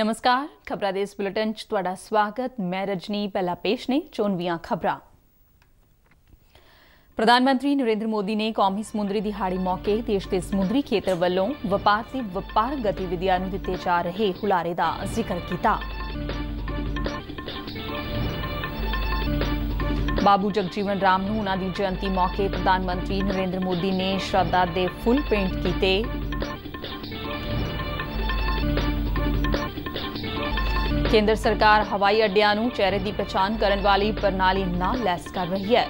ਨਮਸਕਾਰ ਖਬਰਾਂ ਦੇ ਇਸ ਬੁਲੇਟਿਨ 'ਚ ਤੁਹਾਡਾ ਸਵਾਗਤ ਮੈਂ ਰਜਨੀ ਪਹਿਲਾ ਪੇਸ਼ ਨੇ ਚੋਣਵੀਆਂ ਖਬਰਾਂ ਪ੍ਰਧਾਨ ਮੰਤਰੀ ਨਰਿੰਦਰ ਮੋਦੀ ਨੇ ਕੌਮੀ ਸਮੁੰਦਰੀ ਦਿਹਾੜੀ ਮੌਕੇ ਦੇਸ਼ ਦੇ ਸਮੁੰਦਰੀ ਖੇਤਰ ਵੱਲੋਂ ਵਪਾਰ ਤੇ ਵਪਾਰ ਗਤੀਵਿਧੀਆਂ ਨੂੰ ਦਿੱਤੇ ਜਾ ਰਹੇ ਹੁਲਾਰੇ ਦਾ ਜ਼ਿਕਰ ਕੀਤਾ ਬਾਬੂ ਜਗਜੀਵਨ ਰਾਮ ਨੂੰ ਉਹਨਾਂ ਦੀ ਜਯੰਤੀ ਮੌਕੇ ਪ੍ਰਧਾਨ ਮੰਤਰੀ ਨਰਿੰਦਰ ਮੋਦੀ ਨੇ ਸ਼ਰਧਾ ਦੇ ਫੁੱਲ ਪੇਂਟ ਕੀਤੇ ਕੇਂਦਰ ਸਰਕਾਰ ਹਵਾਈ ਅੱਡਿਆਂ ਨੂੰ ਚਿਹਰੇ ਦੀ ਪਛਾਣ ਕਰਨ ਵਾਲੀ ਪ੍ਰਣਾਲੀ ਨਾਲ ਲੈਸ ਕਰ ਰਹੀ ਹੈ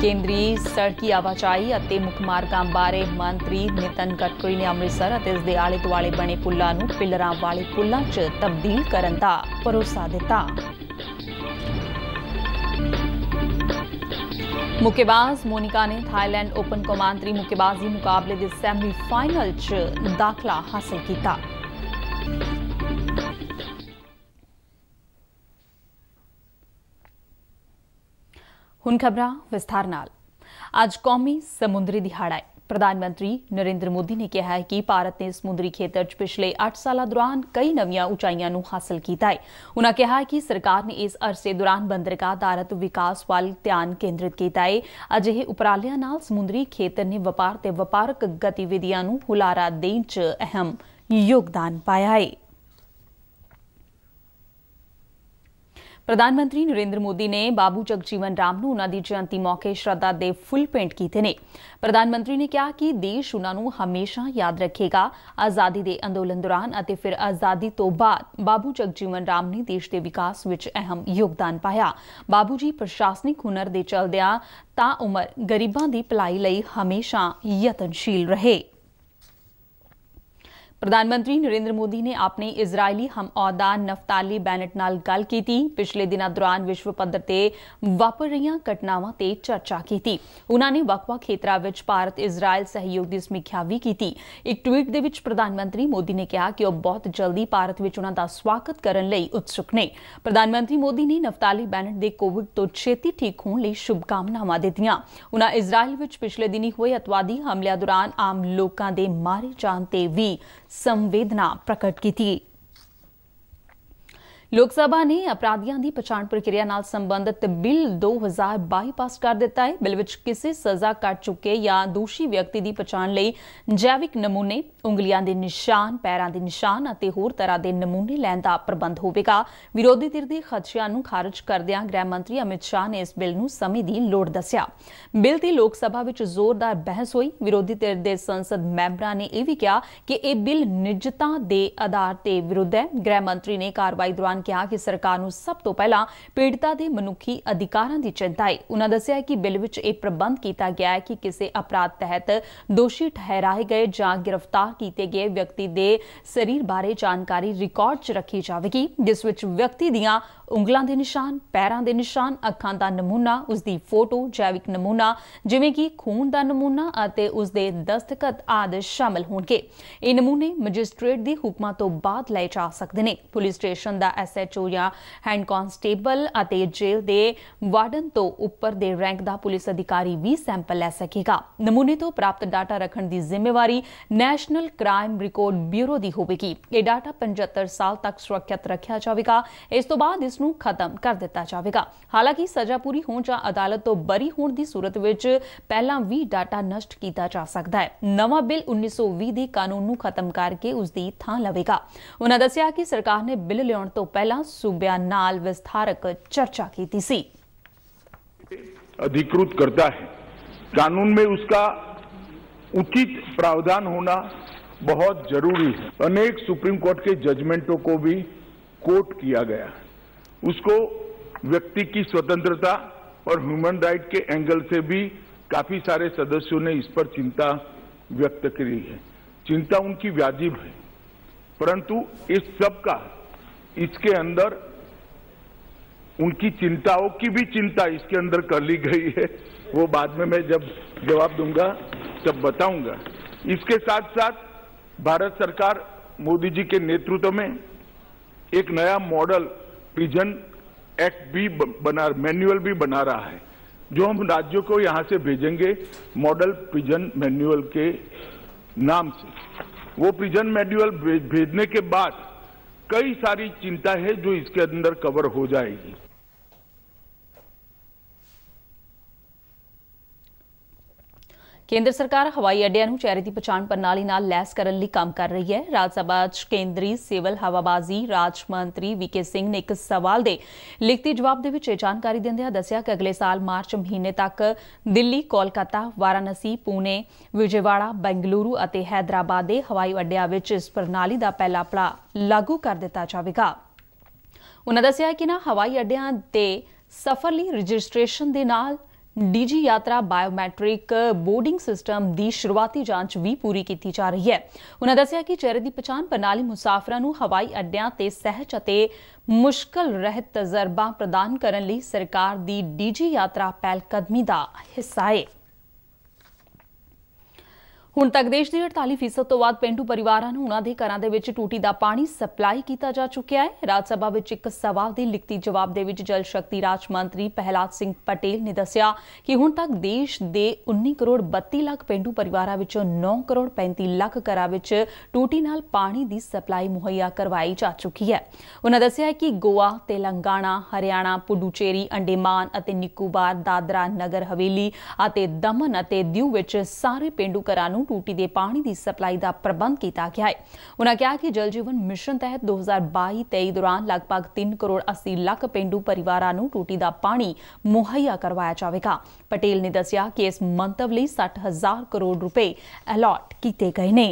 ਕੇਂਦਰੀ ਸੜਕੀ ਆਵਾਜਾਈ ਅਤੇ ਮੁੱਖ ਮਾਰਗਾਂ ਬਾਰੇ ਮੰਤਰੀ ਨਿਤਨ ਗਡਕਰੀ ਨੇ ਅੰਮ੍ਰਿਤਸਰ ਅਤੇ ਇਸ ਦੇ ਆਲੇ-ਦੁਆਲੇ ਬਣੇ ਪੁੱਲਾਂ ਨੂੰ ਪਿੱਲਰਾਂ ਵਾਲੇ ਪੁੱਲਾਂ 'ਚ ਤਬਦੀਲ ਕਰਨ ਦਾ ਭਰੋਸਾ ਦਿੱਤਾ। ਮੁੱਕੇਬਾਜ਼ ਮੋਨਿਕਾ ਨੇ ਥਾਈਲੈਂਡ ਓਪਨ ਕੌਮਾਂਤਰੀ ਮੁੱਕੇਬਾਜ਼ੀ ਮੁਕਾਬਲੇ ਦੇ ਸੈਮੀਫਾਈਨਲ 'ਚ ਦਾਖਲਾ ਹਾਸਲ ਕੀਤਾ। ਹੁਣ ਖਬਰਾਂ ਵਿਸਥਾਰ ਨਾਲ ਅੱਜ ਕੌਮੀ ਸਮੁੰਦਰੀ ਦਿਹਾੜਾ ਹੈ ਪ੍ਰਧਾਨ ਮੰਤਰੀ ਨਰਿੰਦਰ ਮੋਦੀ ਨੇ ਕਿਹਾ ਹੈ ਕਿ ਭਾਰਤ ਨੇ ਸਮੁੰਦਰੀ ਖੇਤਰ 'ਚ ਪਿਛਲੇ 8 ਸਾਲਾਂ ਦੌਰਾਨ ਕਈ ਨਵੀਆਂ ਉਚਾਈਆਂ ਨੂੰ ਹਾਸਲ ਕੀਤਾ ਹੈ ਉਹਨਾਂ ਕਿਹਾ ਕਿ ਸਰਕਾਰ ਨੇ ਇਸ ਅਰਸੇ ਦੌਰਾਨ ਬੰਦਰਗਾਹ ਆਧਾਰਤ ਵਿਕਾਸ ਵੱਲ ਧਿਆਨ ਕੇਂਦਰਿਤ ਕੀਤਾ ਹੈ ਅਜਿਹੇ ਉਪਰਾਲਿਆਂ ਨਾਲ ਸਮੁੰਦਰੀ ਖੇਤਰ ਨੇ ਵਪਾਰ ਤੇ ਵਪਾਰਕ ਗਤੀਵਿਧੀਆਂ ਨੂੰ ਹੁਲਾਰਾ ਦੇਣ 'ਚ ਅਹਿਮ ਯੋਗਦਾਨ ਪਾਇਆ ਹੈ ਪ੍ਰਧਾਨ ਮੰਤਰੀ ਨਰਿੰਦਰ ਮੋਦੀ ਨੇ ਬਾਬੂ ਜਗਜੀਵਨ ਰਾਮ ਨੂੰ ਉਹਨਾਂ ਦੀ ਜਯੰਤੀ ਮੌਕੇ ਸ਼ਰਧਾ ਦੇ ਫੁੱਲ ਪੇਂਟ ਕੀਤੇ ਨੇ ਪ੍ਰਧਾਨ ਮੰਤਰੀ ਨੇ ਕਿਹਾ ਕਿ ਦੇਸ਼ ਉਹਨਾਂ ਨੂੰ ਹਮੇਸ਼ਾ ਯਾਦ ਰੱਖੇਗਾ ਆਜ਼ਾਦੀ ਦੇ ਅੰਦੋਲਨ ਦੌਰਾਨ ਅਤੇ ਫਿਰ ਆਜ਼ਾਦੀ ਤੋਂ ਬਾਅਦ ਬਾਬੂ ਜਗਜੀਵਨ ਰਾਮ ਨੇ ਦੇਸ਼ ਦੇ ਵਿਕਾਸ ਵਿੱਚ ਅਹਿਮ ਯੋਗਦਾਨ ਪਾਇਆ ਬਾਬੂ ਜੀ ਪ੍ਰਸ਼ਾਸਨਿਕ ਹੁਨਰ ਦੇ ਚਲਦਿਆਂ ਤਾਂ ਉਮਰ ਗਰੀਬਾਂ ਦੀ ਭਲਾਈ ਲਈ ਹਮੇਸ਼ਾ ਯਤਨਸ਼ੀਲ ਰਹੇ ਪ੍ਰਧਾਨ ਮੰਤਰੀ ਨਰਿੰਦਰ ਮੋਦੀ ਨੇ ਆਪਣੇ ਇਜ਼ਰਾਈਲੀ ਹਮਅਹੁਦਾ ਨਫਤਾਲੀ ਬੈਨਟ ਨਾਲ ਗੱਲ ਕੀਤੀ ਪਿਛਲੇ ਦਿਨਾਂ ਦੌਰਾਨ ਵਿਸ਼ਵ ਪੱਧਰ ਤੇ ਵਾਪਰ ਰਹੀਆਂ ਘਟਨਾਵਾਂ ਤੇ ਚਰਚਾ ਕੀਤੀ ਉਹਨਾਂ ਨੇ ਵੱਖ-ਵੱਖ ਖੇਤਰਾਂ ਵਿੱਚ ਭਾਰਤ ਇਜ਼ਰਾਈਲ ਸਹਿਯੋਗ ਦੀ ਸਮੀਖਿਆ ਵੀ ਕੀਤੀ ਇੱਕ ਟਵੀਟ ਦੇ ਵਿੱਚ ਪ੍ਰਧਾਨ ਮੰਤਰੀ ਮੋਦੀ ਨੇ ਕਿਹਾ ਕਿ ਉਹ ਬਹੁਤ ਜਲਦੀ ਭਾਰਤ ਵਿੱਚ ਉਹਨਾਂ ਦਾ ਸਵਾਗਤ ਕਰਨ ਲਈ ਉਤਸੁਕ ਨੇ ਪ੍ਰਧਾਨ ਮੰਤਰੀ ਮੋਦੀ ਨੇ ਨਫਤਾਲੀ ਬੈਨਟ ਦੇ ਕੋਵਿਡ ਤੋਂ ਛੇਤੀ ਠੀਕ ਹੋਣ ਲਈ ਸ਼ੁਭਕਾਮਨਾਵਾਂ ਦਿੱਤੀਆਂ ਉਹਨਾਂ ਇਜ਼ਰਾਈਲ ਵਿੱਚ ਪਿਛਲੇ ਦਿਨੀ ਹੋਏ ਅਤਵਾਦੀ ਹਮਲਿਆਂ ਦੌਰਾਨ ਆਮ ਲੋਕਾਂ ਦੇ ਮਾਰੇ ਜਾਣ ਤੇ ਵੀ ਸੰਵੇਦਨਾ ਪ੍ਰਗਟ ਕੀਤੀ ਲੋਕ ਸਭਾ ਨੇ ਅਪਰਾਧੀਆਂ ਦੀ ਪਛਾਣ ਪ੍ਰਕਿਰਿਆ ਨਾਲ ਸੰਬੰਧਿਤ ਬਿੱਲ 2022 ਪਾਸ ਕਰ ਦਿੱਤਾ ਹੈ ਬਿੱਲ ਵਿੱਚ ਕਿਸੇ ਸਜ਼ਾ ਕੱਟ ਚੁੱਕੇ ਜਾਂ ਦੋਸ਼ੀ ਵਿਅਕਤੀ ਦੀ ਪਛਾਣ ਲਈ ਜੈਵਿਕ ਨਮੂਨੇ ਉਂਗਲੀਆਂ ਦੇ ਨਿਸ਼ਾਨ ਪੈਰਾਂ ਦੇ ਨਿਸ਼ਾਨ ਅਤੇ ਹੋਰ ਤਰ੍ਹਾਂ ਦੇ ਨਮੂਨੇ ਲੈਣ ਦਾ ਪ੍ਰਬੰਧ ਹੋਵੇਗਾ ਵਿਰੋਧੀ ਧਿਰ ਦੇ ਖਦਸ਼ਿਆਂ ਨੂੰ ਖਾਰਜ ਕਰਦਿਆਂ ਗ੍ਰਹਿ ਮੰਤਰੀ ਅਮਿਤ ਸ਼ਾਹ ਨੇ ਇਸ ਬਿੱਲ ਨੂੰ ਸਮੇਂ ਦੀ ਲੋੜ ਦੱਸਿਆ ਬਿੱਲ ਤੇ ਲੋਕ ਸਭਾ ਵਿੱਚ ਜ਼ੋਰਦਾਰ ਬਹਿਸ ਹੋਈ ਵਿਰੋਧੀ ਧਿਰ ਦੇ ਸੰਸਦ ਮੈਂਬਰਾਂ ਨੇ ਇਹ ਵੀ ਕਿਹਾ ਕਿ ਇਹ ਬਿੱਲ ਨਿੱਜਤਾ ਦੇ ਆਧਾਰ ਤੇ ਵਿਰੁੱਧ ਹੈ ਗ੍ਰਹਿ ਮੰਤਰੀ ਨੇ ਕਾਰਵਾਈ ਦੌਰਾਨ ਕਿਹਾ ਕਿ ਸਰਕਾਰ ਨੂੰ ਸਭ ਤੋਂ ਪਹਿਲਾਂ ਪੀੜਤਾ ਦੇ ਮਨੁੱਖੀ ਅਧਿਕਾਰਾਂ ਦੀ ਚਿੰਤਾ ਹੈ ਉਹਨਾਂ ਦੱਸਿਆ ਕਿ ਬਿੱਲ ਵਿੱਚ ਇਹ ਪ੍ਰਬੰਧ ਕੀਤਾ ਗਿਆ ਹੈ ਕਿ ਕਿਸੇ ਅਪਰਾਧ ਤਹਿਤ ਦੋਸ਼ੀ ਠਹਿਰਾਏ ਗਏ ਜਾਂ ਗ੍ਰਿਫਤਾਰ ਕੀਤੇ ਗਏ ਵਿਅਕਤੀ ਦੇ ਸਰੀਰ ਬਾਰੇ ਜਾਣਕਾਰੀ ਰਿਕਾਰਡ 'ਚ ਰੱਖੀ ਜਾਵੇਗੀ ਜਿਸ ਵਿੱਚ ਵਿਅਕਤੀ ਦੀਆਂ ਉਂਗਲਾਂ ਦੇ ਨਿਸ਼ਾਨ ਪੈਰਾਂ ਦੇ ਨਿਸ਼ਾਨ ਅੱਖਾਂ ਦਾ ਨਮੂਨਾ ਉਸ ਦੀ ਫੋਟੋ ਜੈਵਿਕ ਨਮੂਨਾ ਜਿਵੇਂ ਕਿ ਖੂਨ ਦਾ ਨਮੂਨਾ ਅਤੇ ਉਸ ਦੇ ਦਸਤਖਤ ਆਦਿ ਸ਼ਾਮਲ ਹੋਣਗੇ ਇਹ ਨਮੂਨੇ ਮੈਜਿਸਟ੍ਰੇਟ ਦੀ ਹੁਕਮਾਂ ਤੋਂ ਬਾਅਦ ਲਏ ਜਾ ਸਕਦੇ ਨੇ ਪੁਲਿਸ ਸਟੇਸ਼ਨ ਦਾ ਐਸਐਚਓ ਜਾਂ ਹੈਂਡ ਕਨਸਟੇਬਲ ਅਤੇ ਜੇਲ੍ਹ ਦੇ ਵਾਰਡਨ ਤੋਂ ਉੱਪਰ ਦੇ ਰੈਂਕ ਦਾ ਪੁਲਿਸ ਅਧਿਕਾਰੀ ਵੀ ਸੈਂਪਲ ਲੈ ਸਕੇਗਾ ਨਮੂਨੇ ਤੋਂ ਪ੍ਰਾਪਤ ਡਾਟਾ ਰੱਖਣ ਦੀ ਜ਼ਿੰਮੇਵਾਰੀ ਨੈਸ਼ਨਲ ਕ੍ਰਾਈਮ ਰਿਕਾਰਡ ਬਿਊਰੋ ਦੀ ਹੋਵੇਗੀ ਇਹ ਡਾਟਾ 75 ਸਾਲ ਤੱਕ ਸੁਰੱਖਿਅਤ ਰੱਖਿਆ ਜਾਵੇਗਾ ਇਸ ਤੋਂ ਬਾਅਦ ਇਸ खत्म कर दिया जाएगा हालांकि सजा पूरी हो या अदालत तो बरी होने की सूरत पहला भी डाटा नष्ट किया जा सकता है नवा बिल उन्नीस सौ कानून खत्म करके उसकी थान लवेगा उन्होंने दसिया कि सरकार ने बिल लिया तो पहला सूबा न विस्थारक चर्चा की अधिकृत करता है कानून में उसका उचित प्रावधान होना बहुत जरूरी है अनेक सुप्रीम कोर्ट के जजमेंटों को भी कोट किया गया है उसको व्यक्ति की स्वतंत्रता और ह्यूमन राइट के एंगल से भी काफी सारे सदस्यों ने इस पर चिंता व्यक्त करी है चिंता उनकी व्याजिब है परंतु इस सब का इसके अंदर उनकी चिंताओं की भी चिंता इसके अंदर कर ली गई है वो बाद में मैं जब जवाब दूंगा तब बताऊंगा इसके साथ साथ भारत सरकार मोदी जी के नेतृत्व में एक नया मॉडल प्रिजन एक्ट भी बना मैनुअल भी बना रहा है जो हम राज्यों को यहां से भेजेंगे मॉडल प्रिजन मैनुअल के नाम से वो प्रिजन मैनुअल भेजने के बाद कई सारी चिंता है जो इसके अंदर कवर हो जाएगी ਕੇਂਦਰ ਸਰਕਾਰ ਹਵਾਈ ਅੱਡਿਆਂ ਨੂੰ ਚਿਹਰੇ ਦੀ ਪਛਾਣ ਪ੍ਰਣਾਲੀ ਨਾਲ ਲੈਸ ਕਰਨ ਲਈ ਕੰਮ ਕਰ ਰਹੀ ਹੈ ਰਾਜ ਸਭਾ ਚ ਕੇਂਦਰੀ ਸਿਵਲ ਹਵਾਬਾਜ਼ੀ ਰਾਜ ਮੰਤਰੀ ਵੀਕੇ ਸਿੰਘ ਨੇ ਇੱਕ ਸਵਾਲ ਦੇ ਲਿਖਤੀ ਜਵਾਬ ਦੇ ਵਿੱਚ ਇਹ ਜਾਣਕਾਰੀ ਦਿੰਦਿਆਂ ਦੱਸਿਆ ਕਿ ਅਗਲੇ ਸਾਲ ਮਾਰਚ ਮਹੀਨੇ ਤੱਕ ਦਿੱਲੀ ਕੋਲਕਾਤਾ ਵਾਰਾਣਸੀ ਪੂਨੇ ਵਿਜੇਵਾੜਾ ਬੈਂਗਲੁਰੂ ਅਤੇ ਹైదరాబాద్ ਦੇ ਹਵਾਈ ਅੱਡਿਆਂ ਵਿੱਚ ਇਸ ਪ੍ਰਣਾਲੀ ਦਾ ਪਹਿਲਾ ਪੜਾ ਲਾਗੂ ਕਰ ਦਿੱਤਾ ਜਾਵੇਗਾ ਉਹਨਾਂ ਦੱਸਿਆ ਕਿ ਨਾ ਹਵਾਈ ਅੱਡਿਆਂ ਤੇ ਸਫਰ ਲਈ ਰਜਿਸਟ੍ਰੇਸ਼ਨ ਦੇ ਨਾਲ ਡੀਜੀ ਯਾਤਰਾ ਬਾਇਓਮੈਟ੍ਰਿਕ ਬੋਰਡਿੰਗ ਸਿਸਟਮ ਦੀ ਸ਼ੁਰੂਆਤੀ ਜਾਂਚ ਵੀ ਪੂਰੀ ਕੀਤੀ ਜਾ ਰਹੀ ਹੈ ਉਹਨਾਂ ਦੱਸਿਆ ਕਿ ਚਿਹਰੇ ਦੀ ਪਛਾਣ ਪ੍ਰਣਾਲੀ ਮੁਸਾਫਰਾਂ ਨੂੰ ਹਵਾਈ ਅੱਡਿਆਂ ਤੇ ਸਹਿਜ ਅਤੇ ਮੁਸ਼ਕਲ ਰਹਿਤ ਤਜਰਬਾ ਪ੍ਰਦਾਨ ਕਰਨ ਲਈ ਸਰਕਾਰ ਦੀ ਡੀਜੀ ਯਾਤਰਾ ਪਹਿਲ ਕਦਮੀ ਦਾ ਹਿੱਸਾ ਹੈ ਹੁਣ ਤੱਕ ਦੇਸ਼ ਦੇ 48% ਤੋਂ ਵੱਧ ਪਿੰਡੂ ਪਰਿਵਾਰਾਂ ਨੂੰ ਉਹਨਾਂ ਦੇ ਘਰਾਂ ਦੇ ਵਿੱਚ ਟੂਟੀ ਦਾ ਪਾਣੀ ਸਪਲਾਈ ਕੀਤਾ ਜਾ ਚੁੱਕਿਆ ਹੈ ਰਾਜ ਸਭਾ ਵਿੱਚ ਇੱਕ ਸਵਾਲ ਦੇ ਲਿਖਤੀ ਜਵਾਬ ਦੇ ਵਿੱਚ ਜਲ ਸ਼ਕਤੀ ਰਾਜ ਮੰਤਰੀ ਪਹਿਲਾਦ ਸਿੰਘ ਪਟੇਲ ਨੇ ਦੱਸਿਆ ਕਿ ਹੁਣ ਤੱਕ ਦੇਸ਼ ਦੇ 19 ਕਰੋੜ 32 ਲੱਖ ਪਿੰਡੂ ਪਰਿਵਾਰਾਂ ਵਿੱਚੋਂ 9 ਕਰੋੜ 35 ਲੱਖ ਘਰਾਂ ਵਿੱਚ ਟੂਟੀ ਨਾਲ ਪਾਣੀ ਦੀ ਸਪਲਾਈ ਮੁਹੱਈਆ ਕਰਵਾਈ ਜਾ ਚੁੱਕੀ ਹੈ ਉਹਨਾਂ ਦੱਸਿਆ ਕਿ ਗੋਆ ਤੇਲੰਗਾਣਾ ਹਰਿਆਣਾ ਪੁਡੂਚੇਰੀ ਅੰਡੇਮਾਨ ਅਤੇ ਨਿਕੋਬਾਰ ਦਾਦਰਾ ਨਗਰ ਹਵੇਲੀ ਅਤੇ ਦਮਨ ਅਤੇ ਦਿਊ ਵਿੱਚ ਸਾਰੇ ਪਿੰਡੂ ਘਰਾਂ ਨੂੰ ਟੂਟੀ ਦੇ ਪਾਣੀ ਦੀ ਸਪਲਾਈ ਦਾ ਪ੍ਰਬੰਧ ਕੀਤਾ ਗਿਆ ਹੈ ਉਹਨਾਂ ਕਿਹਾ ਕਿ ਜਲ ਜੀਵਨ ਮਿਸ਼ਨ ਤਹਿਤ 2022-23 ਦੌਰਾਨ ਲਗਭਗ 3 ਕਰੋੜ 80 ਲੱਖ ਪਿੰਡੂ ਪਰਿਵਾਰਾਂ ਨੂੰ ਟੂਟੀ ਦਾ ਪਾਣੀ ਮੁਹੱਈਆ ਕਰਵਾਇਆ ਜਾਵੇਗਾ ਪਟੇਲ ਨੇ ਦੱਸਿਆ ਕਿ ਇਸ ਮੰਤਵ ਲਈ 60000 ਕਰੋੜ ਰੁਪਏ ਅਲਾਟ ਕੀਤੇ ਗਏ ਨੇ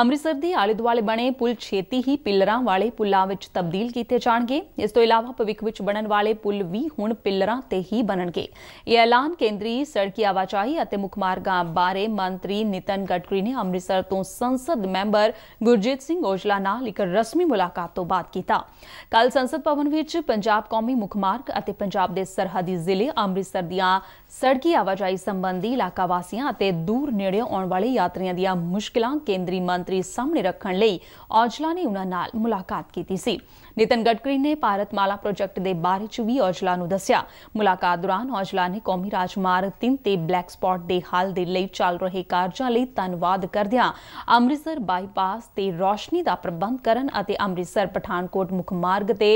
ਅੰਮ੍ਰਿਤਸਰ ਦੇ ਆਲੇ ਦੁਆਲੇ ਬਣੇ ਪੁਲ ਛੇਤੀ ਹੀ ਪਿੱਲਰਾਂ ਵਾਲੇ ਪੁਲਾਂ ਵਿੱਚ ਤਬਦੀਲ ਕੀਤੇ ਜਾਣਗੇ ਇਸ ਤੋਂ ਇਲਾਵਾ ਭਵਿੱਖ ਵਿੱਚ ਬਣਨ ਵਾਲੇ ਪੁਲ ਵੀ ਹੁਣ ਪਿੱਲਰਾਂ ਤੇ ਹੀ ਬਣਨਗੇ ਇਹ ਐਲਾਨ ਕੇਂਦਰੀ ਸੜਕੀ ਆਵਾਜਾਈ ਅਤੇ ਮੁੱਖ ਮਾਰਗਾਂ ਬਾਰੇ ਮੰਤਰੀ ਨਿਤਨ ਗਡਕਰੀ ਨੇ ਅੰਮ੍ਰਿਤਸਰ ਤੋਂ ਸੰਸਦ ਮੈਂਬਰ ਗੁਰਜੀਤ ਸਿੰਘ ਔਜਲਾ ਨਾਲ ਇੱਕ ਰਸਮੀ ਮੁਲਾਕਾਤ ਤੋਂ ਬਾਅਦ ਕੀਤਾ ਕੱਲ ਸੰਸਦ ਭਵਨ ਵਿੱਚ ਪੰਜਾਬ ਕੌਮੀ ਮੁੱਖ ਮਾਰਗ ਅਤੇ ਪੰਜਾਬ ਦੇ ਸਰਹੱਦੀ ਜ਼ਿਲ੍ਹੇ ਅੰਮ੍ਰਿਤਸਰ ਦੀਆਂ ਸੜਕੀ ਆਵਾਜਾਈ ਸੰਬੰਧੀ ਇਲਾਕਾ ਵਾਸੀਆਂ ਅਤੇ ਦੂਰ ਨੇੜੇ ਆਉਣ ਵਾਲੇ ਯਾਤਰੀਆਂ ਦੀਆਂ ਮੁਸ਼ਕਲਾਂ ਕੇਂਦਰੀ ਮੰਤਰੀ ਮੰਤਰੀ ਸਾਹਮਣੇ ਰੱਖਣ ਲਈ ਔਜਲਾ ਨੇ ਉਹਨਾਂ ਨਾਲ ਮੁਲਾਕਾਤ ਕੀਤੀ ਸੀ ਨਿਤਨ ਗਡਕਰੀ ਨੇ ਭਾਰਤਮਾਲਾ ਪ੍ਰੋਜੈਕਟ ਦੇ ਬਾਰੇ ਚ ਵੀ ਔਜਲਾ ਨੂੰ ਦੱਸਿਆ ਮੁਲਾਕਾਤ ਦੌਰਾਨ ਔਜਲਾ ਨੇ ਕੌਮੀ ਰਾਜਮਾਰਗ 3 ਤੇ ਬਲੈਕ ਸਪੌਟ ਦੇ ਹਾਲ ਦੇ ਲਈ ਚੱਲ ਰਹੇ ਕਾਰਜਾਂ ਲਈ ਧੰਨਵਾਦ ਕਰਦਿਆਂ ਅੰਮ੍ਰਿਤਸਰ ਬਾਈਪਾਸ ਤੇ ਰੋਸ਼ਨੀ ਦਾ ਪ੍ਰਬੰਧ ਕਰਨ ਅਤੇ ਅੰਮ੍ਰਿਤਸਰ ਪਠਾਨਕੋਟ ਮੁੱਖ ਮਾਰਗ ਤੇ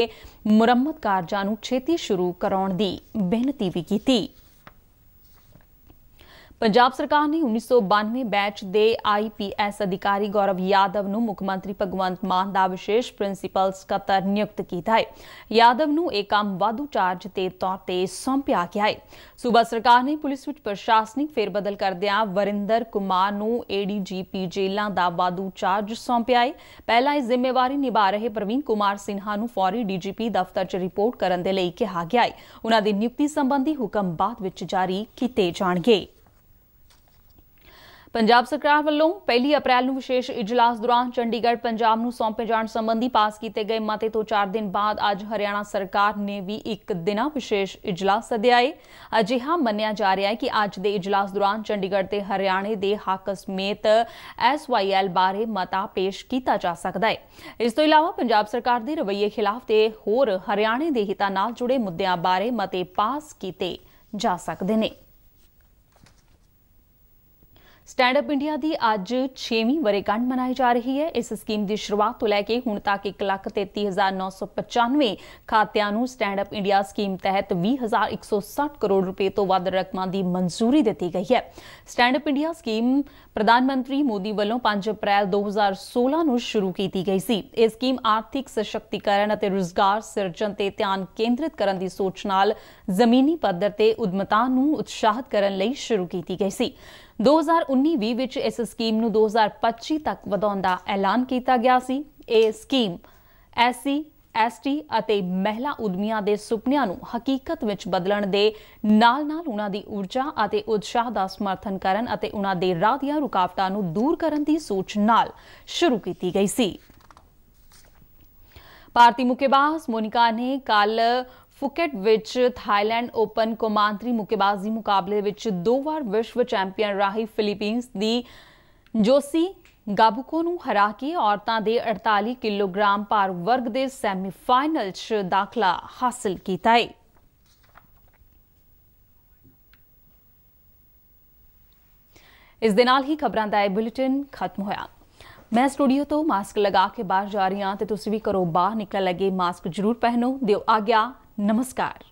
ਮੁਰੰਮਤ ਕਾਰਜਾਂ ਨੂੰ ਛੇਤੀ ਸ਼ੁਰੂ ਕਰਾਉਣ ਦੀ ਬੇਨਤੀ ਵੀ ਕੀਤੀ ਪੰਜਾਬ ਸਰਕਾਰ ਨੇ 1992 ਬੈਚ ਦੇ ਆਈਪੀਐਸ ਅਧਿਕਾਰੀ ਗੌਰਵ ਯਾਦਵ ਨੂੰ ਮੁੱਖ ਮੰਤਰੀ ਭਗਵੰਤ ਮਾਨ ਦਾ ਵਿਸ਼ੇਸ਼ ਪ੍ਰਿੰਸੀਪਲ ਸਕੱਤਰ ਨਿਯੁਕਤ ਕੀਤਾ ਹੈ ਯਾਦਵ ਨੂੰ ਇਹ ਕੰਮ ਵਾਧੂ ਚਾਰਜ ਦੇ ਤੌਰ ਤੇ ਸੌਂਪਿਆ ਗਿਆ ਹੈ ਸੂਬਾ ਸਰਕਾਰ ਨੇ ਪੁਲਿਸ ਵਿੱਚ ਪ੍ਰਸ਼ਾਸਨਿਕ ਫੇਰਬਦਲ ਕਰਦਿਆਂ ਵਰਿੰਦਰ ਕੁਮਾਰ ਨੂੰ ਏਡੀਜੀਪੀ ਜੇਲਾਂ ਦਾ ਵਾਧੂ ਚਾਰਜ ਸੌਂਪਿਆ ਹੈ ਪਹਿਲਾਂ ਇਸ ਜ਼ਿੰਮੇਵਾਰੀ ਨਿਭਾ ਰਹੇ ਪ੍ਰਵੀਨ ਕੁਮਾਰ ਸਿਨਹਾ ਨੂੰ ਫੌਰੀ ਡੀਜੀਪੀ ਦਫ਼ਤਰ 'ਚ ਰਿਪੋਰਟ ਕਰਨ ਦੇ ਲਈ ਕਿਹਾ ਗਿਆ ਹੈ ਉਹਨਾਂ ਦੀ ਨਿਯੁਕਤੀ ਸੰਬੰਧੀ ਹੁਕਮ ਬਾਅਦ ਵਿੱਚ ਜਾਰੀ ਕੀਤੇ ਜਾਣਗੇ ਪੰਜਾਬ ਸਰਕਾਰ ਵੱਲੋਂ 1 ਅਪ੍ਰੈਲ ਨੂੰ ਵਿਸ਼ੇਸ਼ ਇਜਲਾਸ ਦੌਰਾਨ ਚੰਡੀਗੜ੍ਹ ਪੰਜਾਬ ਨੂੰ ਸੌਂਪੇ ਜਾਣ ਸੰਬੰਧੀ ਪਾਸ ਕੀਤੇ ਗਏ ਮਤੇ ਤੋਂ 4 ਦਿਨ ਬਾਅਦ ਅੱਜ ਹਰਿਆਣਾ ਸਰਕਾਰ ਨੇ ਵੀ ਇੱਕ ਦਿਨਾ ਵਿਸ਼ੇਸ਼ ਇਜਲਾਸ ਸੱਦਿਆ ਹੈ ਅਜਿਹਾ ਮੰਨਿਆ ਜਾ ਰਿਹਾ ਹੈ ਕਿ ਅੱਜ ਦੇ ਇਜਲਾਸ ਦੌਰਾਨ ਚੰਡੀਗੜ੍ਹ ਤੇ ਹਰਿਆਣੇ ਦੇ ਹੱਕ ਸਮੇਤ ਐਸਵਾਈਐਲ ਬਾਰੇ ਮਤਾ ਪੇਸ਼ ਕੀਤਾ ਜਾ ਸਕਦਾ ਹੈ ਇਸ ਤੋਂ ਇਲਾਵਾ ਪੰਜਾਬ ਸਰਕਾਰ ਦੇ ਰਵੱਈਏ ਖਿਲਾਫ ਤੇ ਹੋਰ ਹਰਿਆਣੇ ਦੇ ਹਿੱਤਾਂ ਨਾਲ ਜੁੜੇ ਮੁੱਦਿਆਂ ਬਾਰੇ ਮਤੇ ਪਾਸ ਕੀਤੇ ਜਾ ਸਕਦੇ ਨੇ ਸਟੈਂਡ ਅਪ ਇੰਡੀਆ ਦੀ ਅੱਜ 6ਵੀਂ ਵਰੇਗੰਢ ਮਨਾਈ ਜਾ ਰਹੀ ਹੈ ਇਸ ਸਕੀਮ ਦੀ ਸ਼ੁਰੂਆਤ ਤੋਂ ਲੈ ਕੇ ਹੁਣ ਤੱਕ 133995 ਖਾਤਿਆਂ ਨੂੰ ਸਟੈਂਡ ਅਪ ਇੰਡੀਆ ਸਕੀਮ ਤਹਿਤ 20160 ਕਰੋੜ ਰੁਪਏ ਤੋਂ ਵੱਧ ਰਕਮਾਂ ਦੀ ਮਨਜ਼ੂਰੀ ਦਿੱਤੀ ਗਈ ਹੈ ਸਟੈਂਡ ਅਪ ਇੰਡੀਆ ਸਕੀਮ ਪ੍ਰਧਾਨ ਮੰਤਰੀ ਮੋਦੀ ਵੱਲੋਂ 5 ਅਪ੍ਰੈਲ 2016 ਨੂੰ ਸ਼ੁਰੂ ਕੀਤੀ ਗਈ ਸੀ ਇਹ ਸਕੀਮ ਆਰਥਿਕ ਸਸ਼ਕਤੀਕਰਨ ਅਤੇ ਰੋਜ਼ਗਾਰ ਸਿਰਜਣ ਤੇ ਧਿਆਨ ਕੇਂਦਰਿਤ ਕਰਨ ਦੀ ਸੋਚ ਨਾਲ ਜ਼ਮੀਨੀ ਪੱਧਰ ਤੇ ਉਦਮਤਾ ਨੂੰ ਉਤਸ਼ਾਹਿਤ ਕਰਨ ਲਈ ਸ਼ੁਰੂ ਕੀਤੀ ਗਈ ਸੀ 2019-20 ਵਿੱਚ ਇਸ ਸਕੀਮ ਨੂੰ 2025 ਤੱਕ ਵਧਾਉਣ ਦਾ ਐਲਾਨ ਕੀਤਾ ਗਿਆ ਸੀ ਇਹ ਸਕੀਮ ਐਸਸੀ ਐਸਟੀ ਅਤੇ ਮਹਿਲਾ ਉਦਮੀਆਂ ਦੇ ਸੁਪਨਿਆਂ ਨੂੰ ਹਕੀਕਤ ਵਿੱਚ ਬਦਲਣ ਦੇ ਨਾਲ-ਨਾਲ ਉਹਨਾਂ ਦੀ ਊਰਜਾ ਅਤੇ ਉਤਸ਼ਾਹ ਦਾ ਸਮਰਥਨ ਕਰਨ ਅਤੇ ਉਹਨਾਂ ਦੇ ਰਾਹ ਦੀਆਂ ਰੁਕਾਵਟਾਂ ਨੂੰ ਦੂਰ ਕਰਨ ਦੀ ਸੋਚ ਨਾਲ ਸ਼ੁਰੂ ਕੀਤੀ ਗਈ ਸੀ ਭਾਰਤੀ ਮੁੱਕੇਬਾਜ਼ ਮੋਨਿਕਾ ਨੇ ਕੱਲ ਫੁਕੇਟ ਵਿੱਚ ਥਾਈਲੈਂਡ ਓਪਨ ਕੌਮਾਂਤਰੀ ਮੁੱਕੇਬਾਜ਼ੀ ਮੁਕਾਬਲੇ ਵਿੱਚ ਦੋ ਵਾਰ ਵਿਸ਼ਵ ਚੈਂਪੀਅਨ ਰਾਹੀ ਫਿਲੀਪੀਨਸ ਦੀ ਜੋਸੀ ਗਾਬੂਕੋ ਨੂੰ ਹਰਾ ਕੇ ਔਰਤਾਂ ਦੇ 48 ਕਿਲੋਗ੍ਰਾਮ ਭਾਰ ਵਰਗ ਦੇ ਸੈਮੀਫਾਈਨਲ 'ਚ ਦਾਖਲਾ ਹਾਸਲ ਕੀਤਾ ਹੈ। ਇਸ ਦੇ ਨਾਲ ਹੀ ਖਬਰਾਂ ਦਾ ਇਹ ਬੁਲੇਟਿਨ ਖਤਮ ਹੋਇਆ। ਮੈਂ ਸਟੂਡੀਓ ਤੋਂ ਮਾਸਕ ਲਗਾ ਕੇ ਬਾਹਰ ਜਾ ਰਹੀ ਹਾਂ ਤੇ ਤੁਸੀਂ ਵੀ ਕਰੋ ਬਾਹਰ ਨਿਕਲ ਲਗੇ ਮਾਸਕ ਜ਼ਰੂਰ ਪਹਿਨੋ ਦਿਓ ਆਗਿਆ ਨਮਸਕਾਰ